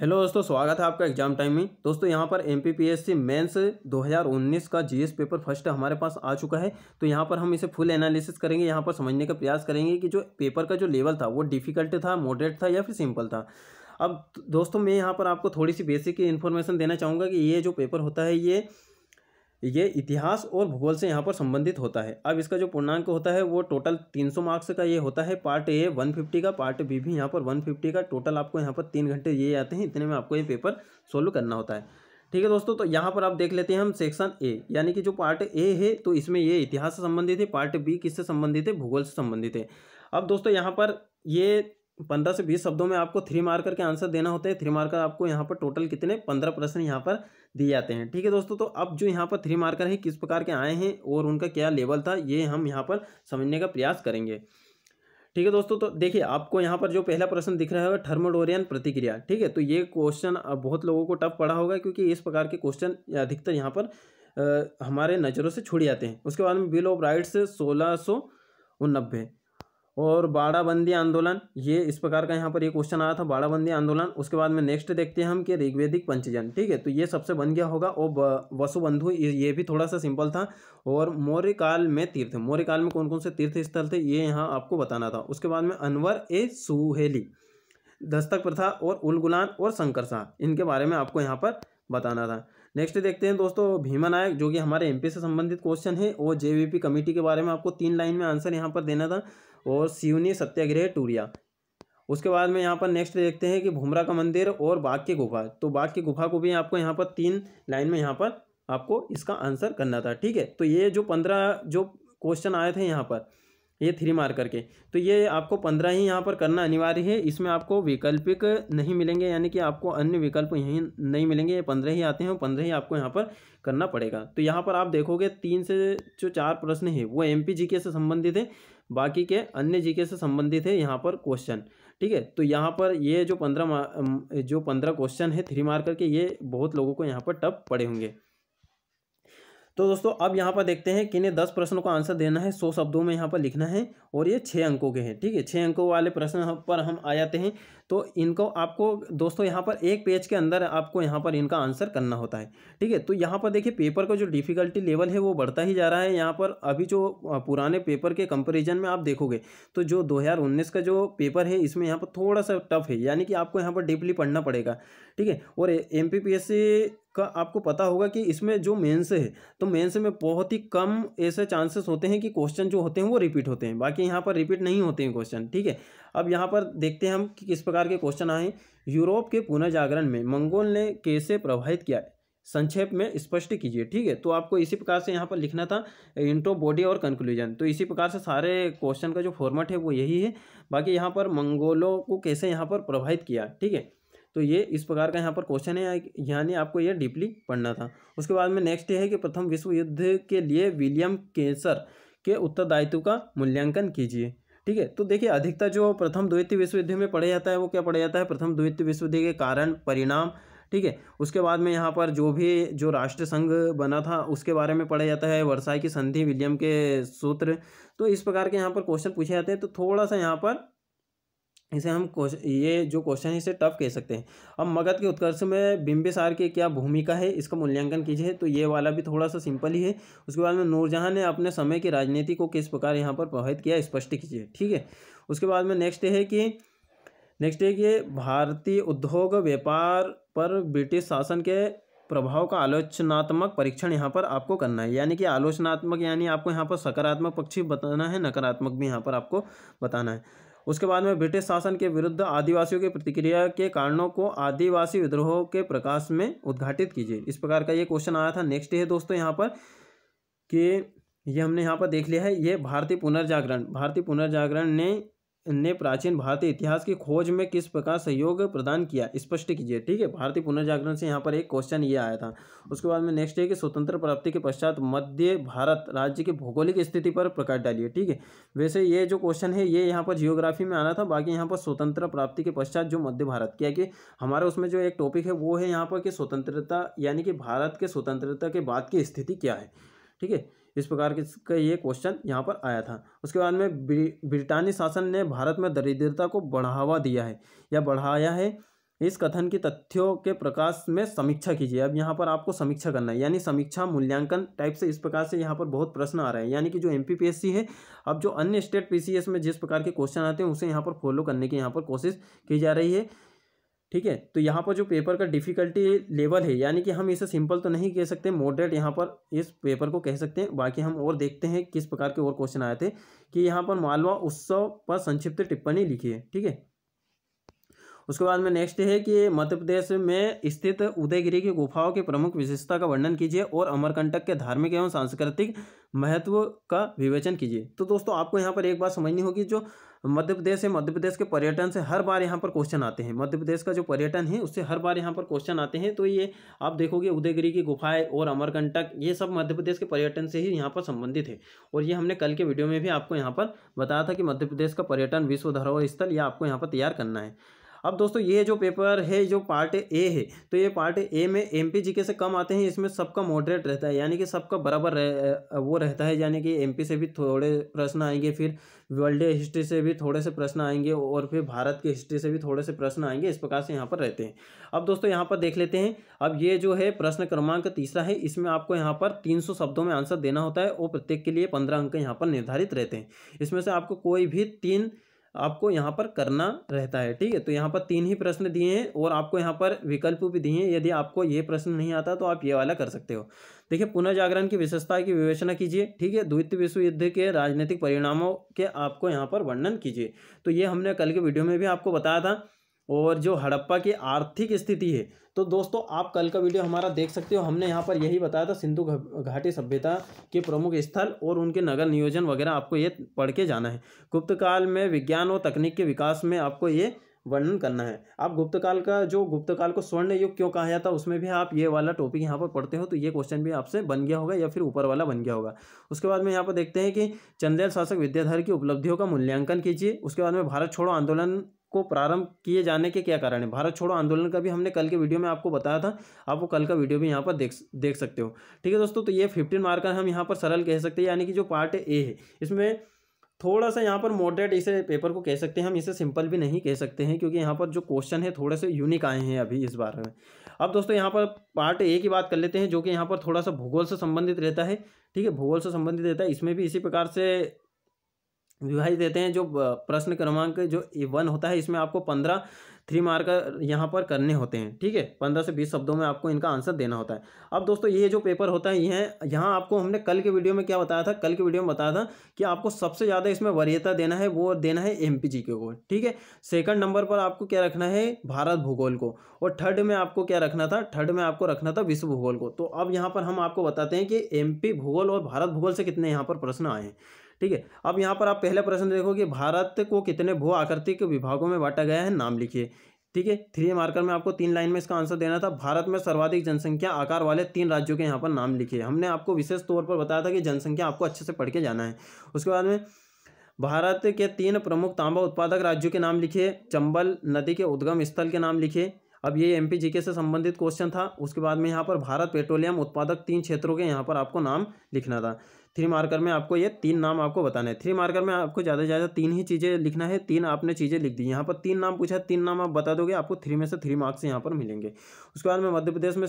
hello दोस्तों स्वागत है आपका एग्जाम टाइम में दोस्तों यहाँ पर M P P S C mains दो हज़ार उन्नीस का जीएस पेपर फर्स्ट हमारे पास आ चुका है तो यहाँ पर हम इसे फुल एनालिसिस करेंगे यहाँ पर समझने का प्रयास करेंगे कि जो पेपर का जो लेवल था वो डिफ़िकल्ट था मॉडरेट था या फिर सिंपल था अब दोस्तों मैं यहाँ पर आपको थोड़ी सी बेसिक इन्फॉर्मेशन देना चाहूँगा कि ये जो पेपर होता है ये ये इतिहास और भूगोल से यहाँ पर संबंधित होता है अब इसका जो पूर्णांक होता है वो टोटल 300 मार्क्स का ये होता है पार्ट ए 150 का पार्ट बी भी यहाँ पर 150 का टोटल आपको यहाँ पर तीन घंटे ये आते हैं इतने में आपको ये पेपर सोल्व करना होता है ठीक है दोस्तों तो यहाँ पर आप देख लेते हैं हम सेक्शन ए यानी कि जो पार्ट ए है तो इसमें ये इतिहास से संबंधित है पार्ट बी किससे संबंधित है भूगोल से संबंधित है अब दोस्तों यहाँ पर ये पंद्रह से बीस शब्दों में आपको थ्री मार्कर के आंसर देना होता है थ्री मार्कर आपको यहाँ पर टोटल कितने पंद्रह प्रश्न यहाँ पर दिए जाते हैं ठीक है दोस्तों तो अब जो यहाँ पर थ्री मार्कर है किस प्रकार के आए हैं और उनका क्या लेवल था ये हम यहाँ पर समझने का प्रयास करेंगे ठीक है दोस्तों तो देखिए आपको यहाँ पर जो पहला प्रश्न दिख रहा होगा थर्मोडोरियन प्रतिक्रिया ठीक है तो ये क्वेश्चन बहुत लोगों को टफ पड़ा होगा क्योंकि इस प्रकार के क्वेश्चन अधिकतर यहाँ पर आ, हमारे नज़रों से छुड़ जाते हैं उसके बाद में बिल ऑफ राइट्स सोलह सौ उन्नबे और बाड़ाबंदी आंदोलन ये इस प्रकार का यहाँ पर ये क्वेश्चन आया था बाड़ाबंदी आंदोलन उसके बाद में नेक्स्ट देखते हैं हम कि ऋग्वेदिक पंचजन ठीक है तो ये सबसे बन गया होगा और वसुबंधु ये भी थोड़ा सा सिंपल था और मौर्य काल में तीर्थ मौर्य काल में कौन कौन से तीर्थ स्थल थे ये यहाँ आपको बताना था उसके बाद में अनवर ए सुहेली दस्तक प्रथा और उलगुलान और शंकर शाह इनके बारे में आपको यहाँ पर बताना था नेक्स्ट देखते हैं दोस्तों भीमा नायक जो कि हमारे एमपी से संबंधित क्वेश्चन है और जेवीपी कमेटी के बारे में आपको तीन लाइन में आंसर यहाँ पर देना था और सिवनी सत्याग्रह टूरिया उसके बाद में यहाँ पर नेक्स्ट देखते हैं कि भूमरा का मंदिर और बाघ की गुफा तो बाघ की गुफा को भी आपको यहाँ पर तीन लाइन में यहाँ पर आपको इसका आंसर करना था ठीक है तो ये जो पंद्रह जो क्वेश्चन आए थे यहाँ पर ये थ्री मार्क करके तो ये आपको पंद्रह ही यहाँ पर करना अनिवार्य है इसमें आपको वैकल्पिक नहीं मिलेंगे यानी कि आपको अन्य विकल्प यहीं नहीं मिलेंगे ये पंद्रह ही आते हैं पंद्रह ही आपको यहाँ पर करना पड़ेगा तो यहाँ पर आप देखोगे तीन से जो चार प्रश्न है वो एम पी जी के से संबंधित है बाकी के अन्य जीके से संबंधित है यहाँ पर क्वेश्चन ठीक है तो यहाँ पर ये जो पंद्रह जो पंद्रह क्वेश्चन है थ्री मार्कर के ये बहुत लोगों को यहाँ पर टप पड़े होंगे तो दोस्तों अब यहाँ पर देखते हैं कि इन्हें दस प्रश्नों का आंसर देना है सौ शब्दों में यहाँ पर लिखना है और ये छः अंकों के हैं ठीक है छः अंकों वाले प्रश्न पर हम आ जाते हैं तो इनको आपको दोस्तों यहाँ पर एक पेज के अंदर आपको यहाँ पर इनका आंसर करना होता है ठीक है तो यहाँ पर देखिए पेपर का जो डिफ़िकल्टी लेवल है वो बढ़ता ही जा रहा है यहाँ पर अभी जो पुराने पेपर के कंपेरिजन में आप देखोगे तो जो दो का जो पेपर है इसमें यहाँ पर थोड़ा सा टफ है यानी कि आपको यहाँ पर डीपली पढ़ना पड़ेगा ठीक है और M P P S C का आपको पता होगा कि इसमें जो मेंस है तो मेंस में बहुत ही कम ऐसे चांसेस होते हैं कि क्वेश्चन जो होते हैं वो रिपीट होते हैं बाकी यहाँ पर रिपीट नहीं होते हैं क्वेश्चन ठीक है अब यहाँ पर देखते हैं हम कि किस प्रकार के क्वेश्चन आए यूरोप के पुनर्जागरण में मंगोल ने कैसे प्रभावित किया संक्षेप में स्पष्ट कीजिए ठीक है तो आपको इसी प्रकार से यहाँ पर लिखना था इंट्रो बॉडी और कंक्लूजन तो इसी प्रकार से सारे क्वेश्चन का जो फॉर्मेट है वो यही है बाकी यहाँ पर मंगोलों को कैसे यहाँ पर प्रभावित किया ठीक है तो ये इस प्रकार का यहाँ पर क्वेश्चन है यानी आपको ये डीपली पढ़ना था उसके बाद में नेक्स्ट है कि प्रथम विश्व युद्ध के लिए विलियम केसर के उत्तरदायित्व का मूल्यांकन कीजिए ठीक है तो देखिए अधिकतर जो प्रथम द्वितीय विश्व युद्ध में पढ़ा जाता है वो क्या पढ़ा जाता है प्रथम द्वितीय विश्व युद्ध के कारण परिणाम ठीक है उसके बाद में यहाँ पर जो भी जो राष्ट्र संघ बना था उसके बारे में पढ़ा जाता है वर्षाई की संधि विलियम के सूत्र तो इस प्रकार के यहाँ पर क्वेश्चन पूछे जाते हैं तो थोड़ा सा यहाँ पर इसे हम ये जो क्वेश्चन है इसे टफ कह सकते हैं अब मगध के उत्कर्ष में बिंबिसार की क्या भूमिका है इसका मूल्यांकन कीजिए तो ये वाला भी थोड़ा सा सिंपल ही है उसके बाद में नूरजहाँ ने अपने समय की राजनीति को किस प्रकार यहाँ पर प्रभावित किया स्पष्ट कीजिए ठीक है उसके बाद में नेक्स्ट है कि नेक्स्ट है कि भारतीय उद्योग व्यापार पर ब्रिटिश शासन के प्रभाव का आलोचनात्मक परीक्षण यहाँ पर आपको करना है यानी कि आलोचनात्मक यानी आपको यहाँ पर सकारात्मक पक्ष बताना है नकारात्मक भी यहाँ पर आपको बताना है उसके बाद में ब्रिटिश शासन के विरुद्ध आदिवासियों की प्रतिक्रिया के कारणों को आदिवासी विद्रोह के प्रकाश में उद्घाटित कीजिए इस प्रकार का ये क्वेश्चन आया था नेक्स्ट है दोस्तों यहाँ पर कि ये हमने यहाँ पर देख लिया है ये भारतीय पुनर्जागरण भारतीय पुनर्जागरण ने ने प्राचीन भारतीय इतिहास की खोज में किस प्रकार सहयोग प्रदान किया स्पष्ट कीजिए ठीक है भारतीय पुनर्जागरण से यहाँ पर एक क्वेश्चन ये आया था उसके बाद में नेक्स्ट है कि स्वतंत्र प्राप्ति के पश्चात मध्य भारत राज्य की भौगोलिक स्थिति पर प्रकाश डालिए ठीक है वैसे ये जो क्वेश्चन है ये यहाँ पर जियोग्राफी में आना था बाकी यहाँ पर स्वतंत्र प्राप्ति के पश्चात जो मध्य भारत क्या कि हमारा उसमें जो एक टॉपिक है वो है यहाँ पर कि स्वतंत्रता यानी कि भारत के स्वतंत्रता के बाद की स्थिति क्या है ठीक है इस प्रकार का ये क्वेश्चन यहाँ पर आया था उसके बाद में ब्रिटानी शासन ने भारत में दरिद्रता को बढ़ावा दिया है या बढ़ाया है इस कथन की तथ्यों के प्रकाश में समीक्षा कीजिए अब यहाँ पर आपको समीक्षा करना है यानी समीक्षा मूल्यांकन टाइप से इस प्रकार से यहाँ पर बहुत प्रश्न आ रहे हैं यानी कि जो एम है अब जो अन्य स्टेट पी में जिस प्रकार के क्वेश्चन आते हैं उसे यहाँ पर फॉलो करने की यहाँ पर कोशिश की जा रही है ठीक है तो यहाँ पर जो पेपर का डिफ़िकल्टी लेवल है यानी कि हम इसे सिंपल तो नहीं कह सकते मॉडरेट यहाँ पर इस पेपर को कह सकते हैं बाकी हम और देखते हैं किस प्रकार के और क्वेश्चन आए थे कि यहाँ पर मालवा उत्सव पर संक्षिप्त टिप्पणी लिखी है ठीक है उसके बाद में नेक्स्ट है कि मध्य प्रदेश में स्थित उदयगिरी की गुफाओं की प्रमुख विशेषता का वर्णन कीजिए और अमरकंटक के धार्मिक एवं सांस्कृतिक महत्व का विवेचन कीजिए तो दोस्तों आपको यहाँ पर एक बात समझनी होगी जो मध्य प्रदेश है मध्य प्रदेश के पर्यटन से हर बार यहाँ पर क्वेश्चन आते हैं मध्य प्रदेश का जो पर्यटन है उससे हर बार यहाँ पर क्वेश्चन आते हैं तो ये आप देखोगे उदयगिरी की गुफाएं और अमरकंटक ये सब मध्य प्रदेश के पर्यटन से ही यहाँ पर संबंधित है और ये हमने कल के वीडियो में भी आपको यहाँ पर बताया था कि मध्य प्रदेश का पर्यटन विश्व धरोहर स्थल यह आपको यहाँ पर तैयार करना है अब दोस्तों ये जो पेपर है जो पार्ट ए है तो ये पार्ट ए में एम पी से कम आते हैं इसमें सबका मॉडरेट रहता है यानी कि सबका बराबर रह, वो रहता है यानी कि एम से भी थोड़े प्रश्न आएंगे फिर वर्ल्ड हिस्ट्री से भी थोड़े से प्रश्न आएंगे और फिर भारत की हिस्ट्री से भी थोड़े से प्रश्न आएंगे इस प्रकार से यहाँ पर रहते हैं अब दोस्तों यहाँ पर देख लेते हैं अब ये जो है प्रश्न क्रमांक तीसरा है इसमें आपको यहाँ पर तीन शब्दों में आंसर देना होता है और प्रत्येक के लिए पंद्रह अंक यहाँ पर निर्धारित रहते हैं इसमें से आपको कोई भी तीन आपको यहाँ पर करना रहता है ठीक है तो यहाँ पर तीन ही प्रश्न दिए हैं और आपको यहाँ पर विकल्प भी दिए हैं यदि आपको ये प्रश्न नहीं आता तो आप ये वाला कर सकते हो देखिए पुनर्जागरण की विशेषता की विवेचना कीजिए ठीक है द्वितीय विश्व युद्ध के राजनीतिक परिणामों के आपको यहाँ पर वर्णन कीजिए तो ये हमने कल के वीडियो में भी आपको बताया था और जो हड़प्पा की आर्थिक स्थिति है तो दोस्तों आप कल का वीडियो हमारा देख सकते हो हमने यहाँ पर यही बताया था सिंधु घाटी सभ्यता के प्रमुख स्थल और उनके नगर नियोजन वगैरह आपको ये पढ़ के जाना है गुप्त काल में विज्ञान और तकनीक के विकास में आपको ये वर्णन करना है आप गुप्त काल का जो गुप्त काल को स्वर्ण युग क्यों कहा जाता है उसमें भी आप ये वाला टॉपिक यहाँ पर पढ़ते हो तो ये क्वेश्चन भी आपसे बन गया होगा या फिर ऊपर वाला बन गया होगा उसके बाद में यहाँ पर देखते हैं कि चंदेल शासक विद्याधर की उपलब्धियों का मूल्यांकन कीजिए उसके बाद में भारत छोड़ो आंदोलन को प्रारंभ किए जाने के क्या कारण है भारत छोड़ो आंदोलन का भी हमने कल के वीडियो में आपको बताया था आप वो कल का वीडियो भी यहाँ पर देख देख सकते हो ठीक है दोस्तों तो ये फिफ्टीन मार्कर हम यहाँ पर सरल कह सकते हैं यानी कि जो पार्ट ए है इसमें थोड़ा सा यहाँ पर मॉडरेट इसे पेपर को कह सकते हैं हम इसे सिंपल भी नहीं कह सकते हैं क्योंकि यहाँ पर जो क्वेश्चन है थोड़े से यूनिक आए हैं अभी इस बार में अब दोस्तों यहाँ पर पार्ट ए की बात कर लेते हैं जो कि यहाँ पर थोड़ा सा भूगोल से संबंधित रहता है ठीक है भूगोल से संबंधित रहता है इसमें भी इसी प्रकार से विभाजित देते हैं जो प्रश्न क्रमांक जो वन होता है इसमें आपको पंद्रह थ्री मार्कर यहाँ पर करने होते हैं ठीक है पंद्रह से बीस शब्दों में आपको इनका आंसर देना होता है अब दोस्तों ये जो पेपर होता है ये है यहाँ आपको हमने कल के वीडियो में क्या बताया था कल के वीडियो में बताया था कि आपको सबसे ज़्यादा इसमें वरीयता देना है वो देना है एम पी को ठीक है सेकंड नंबर पर आपको क्या रखना है भारत भूगोल को और थर्ड में आपको क्या रखना था थर्ड में आपको रखना था विश्व भूगोल को तो अब यहाँ पर हम आपको बताते हैं कि एम भूगोल और भारत भूगोल से कितने यहाँ पर प्रश्न आए हैं ठीक है अब यहाँ पर आप पहले प्रश्न देखो कि भारत को कितने भू आकृतिक विभागों में बांटा गया है नाम लिखिए ठीक है थ्री मार्कर में आपको तीन लाइन में इसका आंसर देना था भारत में सर्वाधिक जनसंख्या आकार वाले तीन राज्यों के यहाँ पर नाम लिखिए हमने आपको विशेष तौर पर बताया था कि जनसंख्या आपको अच्छे से पढ़ के जाना है उसके बाद में भारत के तीन प्रमुख तांबा उत्पादक राज्यों के नाम लिखिए चंबल नदी के उद्गम स्थल के नाम लिखिए अब ये एम से संबंधित क्वेश्चन था उसके बाद में यहाँ पर भारत पेट्रोलियम उत्पादक तीन क्षेत्रों के यहाँ पर आपको नाम लिखना था थ्री मार्कर में आपको ये तीन नाम आपको बताना है थ्री मार्कर में आपको ज़्यादा से ज़्यादा तीन ही चीज़ें लिखना है तीन आपने चीज़ें लिख दी यहाँ पर तीन नाम पूछा तीन नाम आप बता दोगे आपको थ्री में से थ्री मार्क्स यहाँ पर मिलेंगे उसके बाद में मध्य प्रदेश में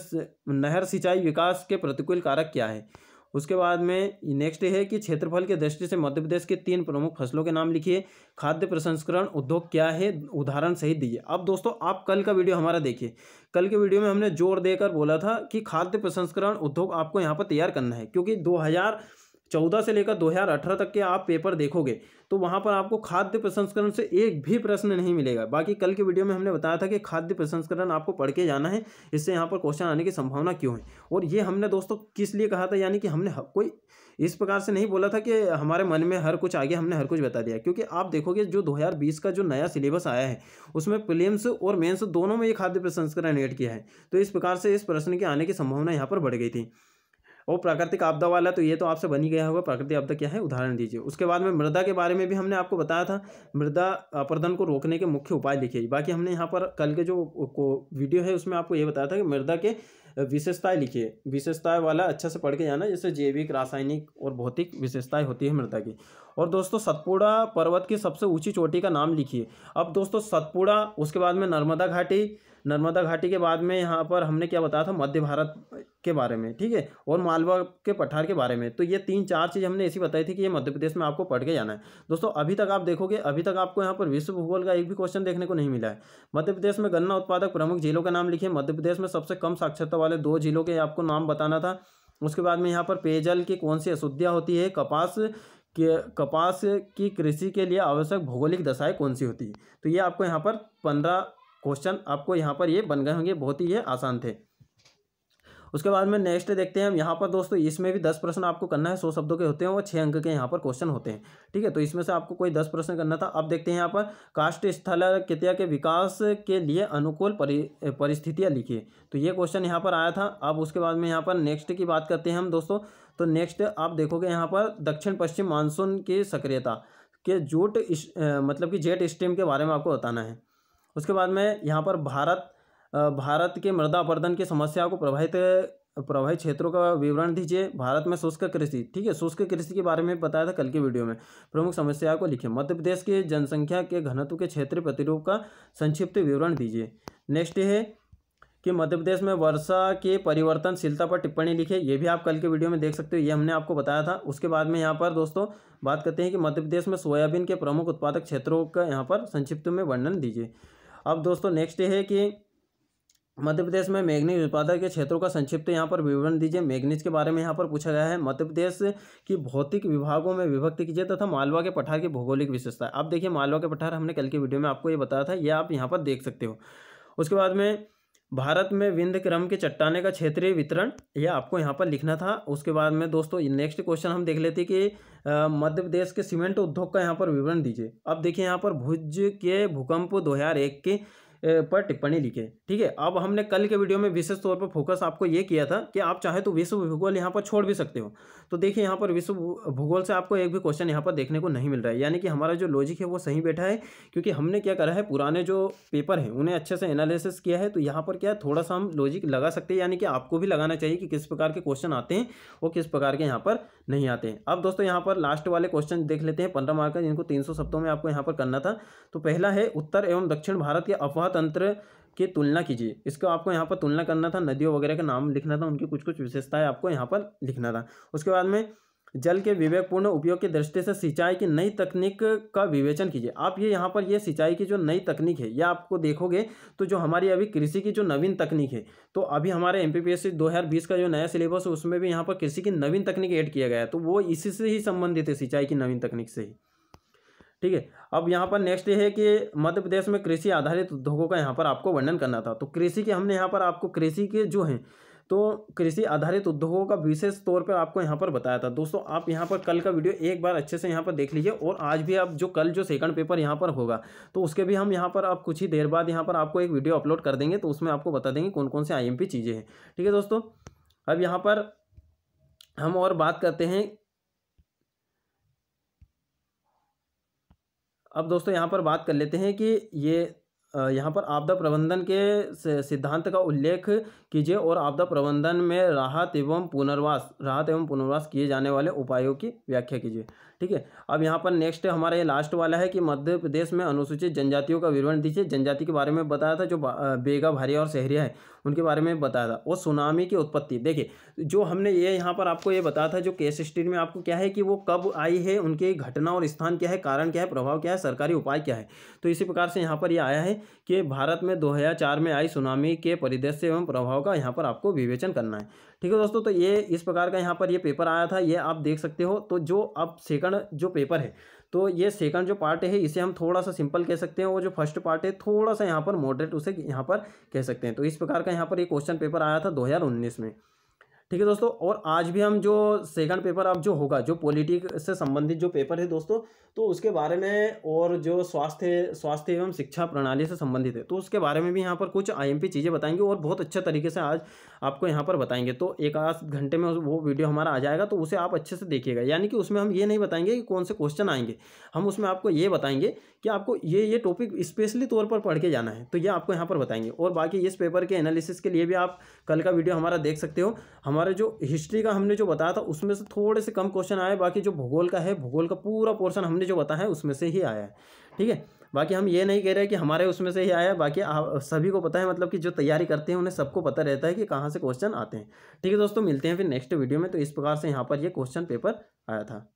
नहर सिंचाई विकास के प्रतिकूल कारक क्या है उसके बाद में नेक्स्ट है कि क्षेत्रफल के दृष्टि से मध्य प्रदेश के तीन प्रमुख फसलों के नाम लिखिए खाद्य प्रसंस्करण उद्योग क्या है उदाहरण सहित दीजिए अब दोस्तों आप कल का वीडियो हमारा देखिए कल के वीडियो में हमने जोर देकर बोला था कि खाद्य प्रसंस्करण उद्योग आपको यहाँ पर तैयार करना है क्योंकि दो हज़ार चौदह से लेकर दो हज़ार अठारह तक के आप पेपर देखोगे तो वहाँ पर आपको खाद्य प्रसंस्करण से एक भी प्रश्न नहीं मिलेगा बाकी कल के वीडियो में हमने बताया था कि खाद्य प्रसंस्करण आपको पढ़ के जाना है इससे यहाँ पर क्वेश्चन आने की संभावना क्यों है और ये हमने दोस्तों किस लिए कहा था यानी कि हमने कोई इस प्रकार से नहीं बोला था कि हमारे मन में हर कुछ आगे हमने हर कुछ बता दिया क्योंकि आप देखोगे जो बीस का जो नया सिलेबस आया है उसमें प्लेम्स और मेन्स दोनों में ये खाद्य प्रसंस्करण एड किया है तो इस प्रकार से इस प्रश्न के आने की संभावना यहाँ पर बढ़ गई थी और प्राकृतिक आपदा वाला तो ये तो आपसे बनी गया होगा प्राकृतिक आपदा क्या है उदाहरण दीजिए उसके बाद में मृदा के बारे में भी हमने आपको बताया था मृदा अपर्दन को रोकने के मुख्य उपाय लिखे बाकी हमने यहाँ पर कल के जो वीडियो है उसमें आपको ये बताया था कि मृदा के विशेषताएं लिखिए विशेषताएं वाला अच्छा से पढ़ के जाना जैसे जैविक रासायनिक और भौतिक विशेषताएं होती है मृदा की और दोस्तों सतपुड़ा पर्वत की सबसे ऊंची चोटी का नाम लिखिए अब दोस्तों सतपुड़ा उसके बाद में नर्मदा घाटी नर्मदा घाटी के बाद में यहाँ पर हमने क्या बताया था मध्य भारत के बारे में ठीक है और मालवा के पठार के बारे में तो ये तीन चार चीज़ हमने ऐसी बताई थी कि ये मध्य प्रदेश में आपको पढ़ के जाना है दोस्तों अभी तक आप देखोगे अभी तक आपको यहाँ पर विश्व भूगोल का एक भी क्वेश्चन देखने को नहीं मिला है मध्य प्रदेश में गन्ना उत्पादक प्रमुख जिलों का नाम लिखिए मध्य प्रदेश में सबसे कम साक्षरता वाले दो जिलों के आपको नाम बताना था उसके बाद में यहाँ पर पेयजल की कौन सी अशुद्धियाँ होती है कपास कि कपास की कृषि के लिए आवश्यक भौगोलिक दशाएं कौन सी होती है तो ये आपको यहाँ पर पंद्रह क्वेश्चन आपको यहाँ पर ये बन गए होंगे बहुत ही ये आसान थे उसके बाद में नेक्स्ट देखते हैं हम यहाँ पर दोस्तों इसमें भी दस प्रश्न आपको करना है सौ शब्दों के होते हैं वो छः अंक के यहाँ पर क्वेश्चन होते हैं ठीक है तो इसमें से आपको कोई दस प्रश्न करना था अब देखते हैं यहाँ पर काष्ट स्थल कृतिया के विकास के लिए अनुकूल परि परिस्थितियाँ लिखिए तो ये क्वेश्चन यहाँ पर आया था अब उसके बाद में यहाँ पर नेक्स्ट की बात करते हैं हम दोस्तों तो नेक्स्ट आप देखोगे यहाँ पर दक्षिण पश्चिम मानसून की सक्रियता के जूट इस, आ, मतलब कि जेट स्ट्रीम के बारे में आपको बताना है उसके बाद में यहाँ पर भारत भारत के मृदा अपर्दन की समस्या को प्रभावित प्रभावित क्षेत्रों का विवरण दीजिए भारत में शुष्क कृषि ठीक है शुष्क कृषि के बारे में बताया था कल की वीडियो में प्रमुख समस्या को लिखिए मध्य प्रदेश के जनसंख्या के घनत्व के क्षेत्रीय प्रतिरूप का संक्षिप्त विवरण दीजिए नेक्स्ट है कि मध्य प्रदेश में वर्षा के परिवर्तनशीलता पर टिप्पणी लिखे ये भी आप कल के वीडियो में देख सकते हो ये हमने आपको बताया था उसके बाद में यहाँ पर दोस्तों बात करते हैं कि मध्य प्रदेश में सोयाबीन के प्रमुख उत्पादक क्षेत्रों का यहाँ पर संक्षिप्त में वर्णन दीजिए अब दोस्तों नेक्स्ट है कि मध्य प्रदेश में मैग्नीज उत्पादक के क्षेत्रों का संक्षिप्त यहाँ पर विवरण दीजिए मैग्नीज के बारे में यहाँ पर पूछा गया है मध्य प्रदेश की भौतिक विभागों में विभक्त कीजिए तथा मालवा के पठार की भौगोलिक विशेषता अब देखिए मालवा के पठार हमने कल के वीडियो में आपको ये बताया था ये आप यहाँ पर देख सकते हो उसके बाद में भारत में विंध्य क्रम के चट्टाने का क्षेत्रीय वितरण यह आपको यहाँ पर लिखना था उसके बाद में दोस्तों नेक्स्ट क्वेश्चन हम देख लेते कि मध्य प्रदेश के सीमेंट उद्योग का यहाँ पर विवरण दीजिए अब देखिए यहाँ पर भुज के भूकंप दो हजार एक के पर टिप्पणी लिखे ठीक है अब हमने कल के वीडियो में विशेष तौर पर फोकस आपको ये किया था कि आप चाहे तो विश्व भूगोल यहाँ पर छोड़ भी सकते हो तो देखिए यहाँ पर विश्व भूगोल से आपको एक भी क्वेश्चन यहाँ पर देखने को नहीं मिल रहा है यानी कि हमारा जो लॉजिक है वो सही बैठा है क्योंकि हमने क्या करा है पुराने जो पेपर हैं उन्हें अच्छे से एनालिसिस किया है तो यहाँ पर क्या थोड़ा सा हम लॉजिक लगा सकते हैं यानी कि आपको भी लगाना चाहिए कि किस प्रकार के क्वेश्चन आते हैं और किस प्रकार के यहाँ पर नहीं आते हैं अब दोस्तों यहाँ पर लास्ट वाले क्वेश्चन देख लेते हैं पंद्रह मार्क जिनको तीन शब्दों में आपको यहाँ पर करना था तो पहला है उत्तर एवं दक्षिण भारत के अफवाह तंत्र की तुलना कीजिए इसको आपको यहाँ पर तुलना करना था नदियों वगैरह का नाम लिखना था उनकी कुछ कुछ विशेषताएं आपको यहाँ पर लिखना था उसके बाद में जल के विवेकपूर्ण उपयोग की दृष्टि से सिंचाई की नई तकनीक का विवेचन कीजिए आप ये यहाँ पर ये सिंचाई की जो नई तकनीक है या आपको देखोगे तो जो हमारी अभी कृषि की जो नवीन तकनीक है तो अभी हमारे एम पी का जो नया सिलेबस है उसमें भी यहाँ पर कृषि की नवीन तकनीक ऐड किया गया है तो वो इसी से ही संबंधित है सिंचाई की नवीन तकनीक से ही ठीक है अब यहाँ पर नेक्स्ट ये है कि मध्य प्रदेश में कृषि आधारित उद्योगों का यहाँ पर आपको वर्णन करना था तो कृषि के हमने यहाँ पर आपको कृषि के जो हैं तो कृषि आधारित उद्योगों का विशेष तौर पर आपको यहाँ पर बताया था दोस्तों आप यहाँ पर कल का वीडियो एक बार अच्छे से यहाँ पर देख लीजिए और आज भी आप जो कल जो सेकंड पेपर यहाँ पर होगा तो उसके भी हम यहाँ पर आप कुछ ही देर बाद यहाँ पर आपको एक वीडियो अपलोड कर देंगे तो उसमें आपको बता देंगे कौन कौन से आई चीज़ें हैं ठीक है दोस्तों अब यहाँ पर हम और बात करते हैं अब दोस्तों यहाँ पर बात कर लेते हैं कि ये यहाँ पर आपदा प्रबंधन के सिद्धांत का उल्लेख कीजिए और आपदा प्रबंधन में राहत एवं पुनर्वास राहत एवं पुनर्वास किए जाने वाले उपायों की व्याख्या कीजिए ठीक है अब यहाँ पर नेक्स्ट हमारा ये लास्ट वाला है कि मध्य प्रदेश में अनुसूचित जनजातियों का विवरण दीजिए जनजाति के बारे में बताया था जो बेगा भारिया और शहरिया है उनके बारे में बताया था और सुनामी की उत्पत्ति देखिए जो हमने ये यहाँ पर आपको ये बताया था जो केस स्टडी में आपको क्या है कि वो कब आई है उनकी घटना और स्थान क्या है कारण क्या है प्रभाव क्या है सरकारी उपाय क्या है तो इसी प्रकार से यहाँ पर यह आया है कि भारत में दो में आई सुनामी के परिदृश्य एवं प्रभाव का यहाँ पर आपको विवेचन करना है ठीक है दोस्तों तो ये इस प्रकार का यहाँ पर ये पेपर आया था ये आप देख सकते हो तो जो अब सेकंड जो पेपर है तो ये सेकंड जो पार्ट है इसे हम थोड़ा सा सिंपल कह सकते हैं और जो फर्स्ट पार्ट है थोड़ा सा यहाँ पर मॉडरेट उसे यहाँ पर कह सकते हैं तो इस प्रकार का यहाँ पर ये क्वेश्चन पेपर आया था दो में ठीक है दोस्तों और आज भी हम जो सेकंड पेपर अब जो होगा जो पॉलिटिक से संबंधित जो पेपर है दोस्तों तो उसके बारे में और जो स्वास्थ्य स्वास्थ्य एवं शिक्षा प्रणाली से संबंधित है तो उसके बारे में भी यहाँ पर कुछ आईएमपी चीज़ें बताएंगे और बहुत अच्छे तरीके से आज आपको यहाँ पर बताएंगे तो एक आध घंटे में वो वीडियो हमारा आ जाएगा तो उसे आप अच्छे से देखिएगा यानी कि उसमें हम ये नहीं बताएंगे कि कौन से क्वेश्चन आएंगे हम उसमें आपको ये बताएंगे कि आपको ये ये टॉपिक स्पेशली तौर पर पढ़ के जाना है तो ये आपको यहाँ पर बताएंगे और बाकी इस पेपर के एनालिसिस के लिए भी आप कल का वीडियो हमारा देख सकते हो हम हमारे जो हिस्ट्री का हमने जो बताया था उसमें से थोड़े से कम क्वेश्चन आए बाकी जो भूगोल का है भूगोल का पूरा पोर्शन हमने जो बताया है उसमें से ही आया है ठीक है बाकी हम ये नहीं कह रहे कि हमारे उसमें से ही आया है बाकी सभी को पता है मतलब कि जो तैयारी करते हैं उन्हें सबको पता रहता है कि कहाँ से क्वेश्चन आते हैं ठीक है दोस्तों मिलते हैं फिर नेक्स्ट वीडियो में तो इस प्रकार से यहाँ पर ये क्वेश्चन पेपर आया था